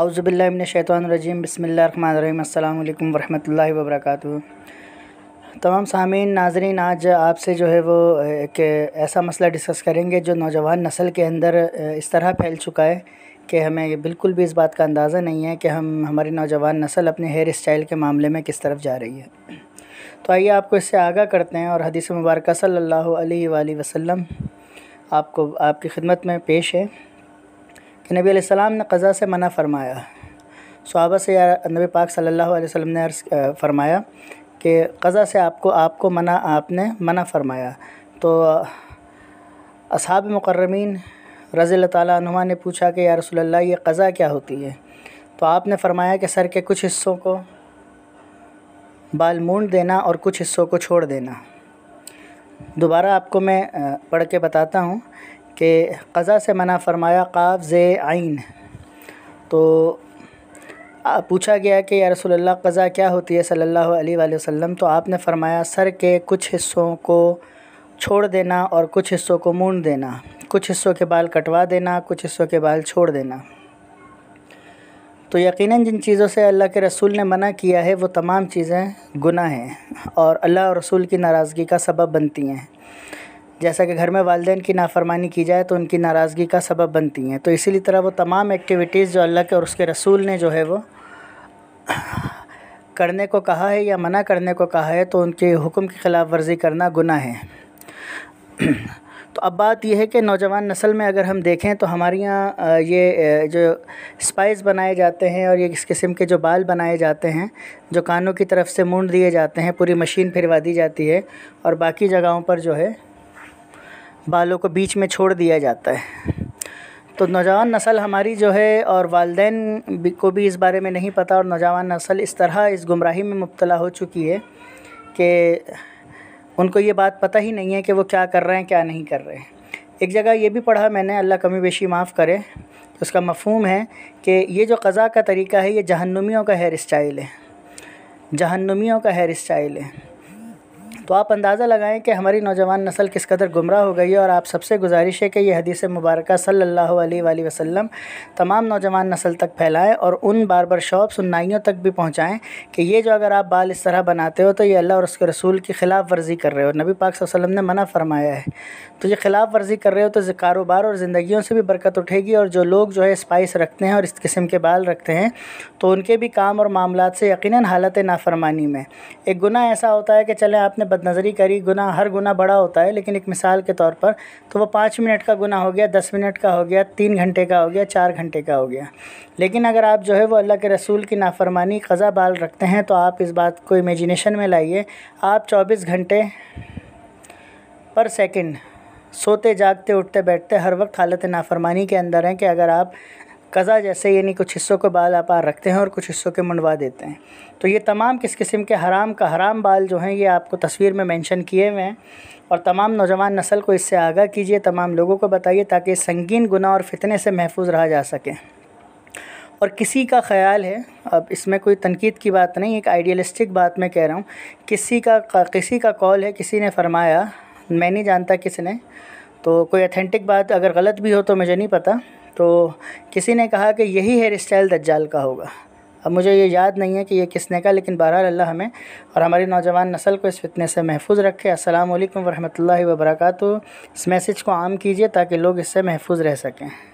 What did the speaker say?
अउज़बिल्लिमिनशैतरजीम बसमीम अल्लाम वरहमल वबरक तमाम सामीन नाजरीन आज आपसे जो है वो एक ऐसा मसला डिस्कस करेंगे जो नौजवान नस्ल के अंदर इस तरह फैल चुका है कि हमें बिल्कुल भी इस बात का अंदाज़ा नहीं है कि हम हमारी नौजवान नस्ल अपने हेयर स्टाइल के मामले में किस तरफ जा रही है तो आइए आपको इससे आगाह करते हैं और हदीस मुबारक सल्ला अलैहि आपको आपकी खिदमत में पेश है कि नबी सलाम ने कज़ा से मना फ़रमाया सहाबा से या नबी पाक सल्लल्लाहु अलैहि वसल्लम ने अर्ज़ फ़रमाया कि कज़ा से आपको आपको मना आपने मना फ़रमाया तो अब मकरमीन रज़ी तुमा ने पूछा कि या रसोल्ला ये कज़ा क्या होती है तो आपने फ़रमाया कि सर के कुछ हिस्सों को बाल मूड देना और कुछ हिस्सों को छोड़ देना दोबारा आपको मैं पढ़ के बताता हूँ कि क़ज़ा से मना फ़रमाया काफ़ ज़े आइन तो पूछा गया कि या रसूल अल्लाह क़ज़ा क्या होती है सल्लल्लाहु अलैहि वसल्लम तो आपने फ़रमाया सर के कुछ हिस्सों को छोड़ देना और कुछ हिस्सों को मूंड देना कुछ हिस्सों के बाल कटवा देना कुछ हिस्सों के बाल छोड़ देना तो यकीनन जिन चीज़ों से अल्लाह के रसूल ने मना किया है वो तमाम चीज़ें गुनाह हैं और अल्लाह और रसूल की नाराज़गी का सबब बनती हैं जैसा कि घर में वालदे की नाफरमानी की जाए तो उनकी नाराज़गी का सबब बनती हैं तो इसी तरह वो तमाम एक्टिविटीज़ जो अल्लाह के और उसके रसूल ने जो है वो करने को कहा है या मना करने को कहा है तो उनके हुक्म की ख़िलाफ़ वर्जी करना गुना है तो अब बात यह है कि नौजवान नस्ल में अगर हम देखें तो हमारे यहाँ ये जो स्पाइस बनाए जाते हैं और ये इस किस्म के जो बाल बनाए जाते हैं जो कानों की तरफ से मूड दिए जाते हैं पूरी मशीन फिरवा दी जाती है और बाकी जगहों पर जो है बालों को बीच में छोड़ दिया जाता है तो नौजवान नस्ल हमारी जो है और वालदे को भी इस बारे में नहीं पता और नौजवान नस्ल इस तरह इस गुमराही में मुबतला हो चुकी है कि उनको ये बात पता ही नहीं है कि वो क्या कर रहे हैं क्या नहीं कर रहे हैं एक जगह ये भी पढ़ा मैंने अल्लाह कमी बेशी माफ़ करे तो उसका मफहम है कि ये जो कज़ा का तरीका है ये जहन्नुमियों का हेयर स्टाइल है जहन्नुमियों का हेयर स्टाइल है तो आप अंदाज़ा लगाएं कि हमारी नौजवान नस्ल किस कदर गुमराह हो गई है और आप सबसे गुजारिश है कि यह हदीस मुबारक सल्ला वसलम तमाम नौजवान नस्ल तक फैलाएं और उन बार शॉप्स उन नाइयों तक भी पहुँचाएँ कि ये जो अगर आप बाल इस तरह बनाते हो तो ये अल्लाह और उसके रसूल की ख़िलाफ़ वर्जी कर रहे हो नबी पाक वसलम ने मना फ़रमाया है तो ये ख़िलाफ़ वर्जी कर रहे हो तो कारोबार और ज़िंदगी से भी बरकत उठेगी और जो लोग जो है स्पाइस रखते हैं और इस किस्म के बाल रखते हैं तो उनके भी काम और मामला से यकीन हालत नाफरमानी में एक गुना ऐसा होता है कि चले आपने बदनज़री करी गुना हर गुना बड़ा होता है लेकिन एक मिसाल के तौर पर तो वो पाँच मिनट का गुना हो गया दस मिनट का हो गया तीन घंटे का हो गया चार घंटे का हो गया लेकिन अगर आप जो है वो अल्लाह के रसूल की नाफरमानी कज़ा बाल रखते हैं तो आप इस बात को इमेजिनेशन में लाइए आप चौबीस घंटे पर सेकेंड सोते जागते उठते बैठते हर वक्त हालत नाफरमानी के अंदर हैं कि अगर आप कज़ा जैसे यानी कुछ हिस्सों को बाल आप रखते हैं और कुछ हिस्सों के मंडवा देते हैं तो ये तमाम किस किस्म के हराम का हराम बाल जो हैं ये आपको तस्वीर में मेंशन किए हुए हैं और तमाम नौजवान नस्ल को इससे आगाह कीजिए तमाम लोगों को बताइए ताकि संगीन गुना और फितने से महफूज रहा जा सके और किसी का ख्याल है अब इसमें कोई तनकीद की बात नहीं एक आइडियलिस्टिक बात मैं कह रहा हूँ किसी का किसी का कॉल है किसी ने फरमाया मैं नहीं जानता किसने तो कोई अथेंटिक बात अगर गलत भी हो तो मुझे नहीं पता तो किसी ने कहा कि यही हेयर स्टाइल दज्जाल का होगा अब मुझे ये याद नहीं है कि ये किसने का लेकिन बहरहाल अल्लाह हमें और हमारी नौजवान नस्ल को इस फितने से महफूज रखे असलकम वरहमल वबरक इस मैसेज को आम कीजिए ताकि लोग इससे महफूज रह सकें